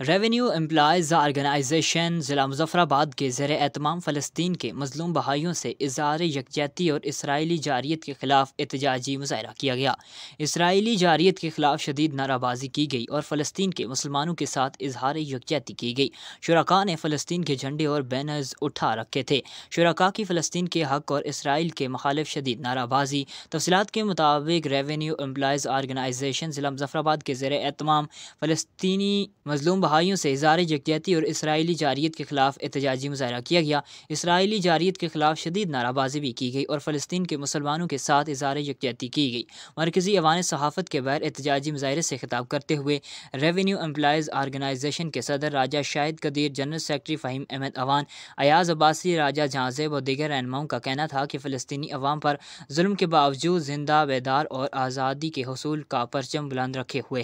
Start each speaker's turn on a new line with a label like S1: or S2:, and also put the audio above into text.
S1: revenue employees organisation ज़िला मुजफ़राबाद के ज़र एहतमाम फ़लस्तीन के मजलूम बहाइयों से इजहार यकजहती और इसराइली जारियत के ख़िलाफ़ एहतजाजी मुजाहरा किया गया इसराइली जारियत के ख़िलाफ़ शदीद नाराबाजी की गई और फ़लस्तीन के मुसलमानों के साथ इजहार यकजहती की गई शुरा ने फ़लस्तीन के झंडे और बैनर्स उठा रखे थे शुरा की फ़लस्तीन के हक़ और इसराइल के मुखालफ शदीद नाराबाजी तफसलत के मुताबिक रेवेन्यू एम्प्लॉज़ आर्गनाइजेशन ज़िला मुजफ़राबाद के ज़र एहतमाम फ़लस्तनी मजलूम भाइयों से इजार जगजहती और इसराइली जारीत के खिलाफ एहतजाजी मुजाहरा किया गया इसराइली जारीत के खिलाफ शदीद नाराबाजी भी की गई और फ़लस्तीन के मुसलमानों के साथ इजार यकजहती की गई मरकज़ी अवान सहाफ़त के बैर एहतजाजी मुजाहरे से खिताब करते हुए रेवेन्यू एम्प्लॉज़ आर्गनाइजेशन के सदर राजा शाहिद कदीर जनरल सेक्रटरी फ़हीम अहमद अवान अयाज अब्बासी राजा जहाँजेब और दिगर रहनमाओं का कहना था कि फ़लस्तनी अवाम पर जुल्म के बावजूद जिंदा बेदार और आज़ादी के हसूल का परचम बुलंद रखे हुए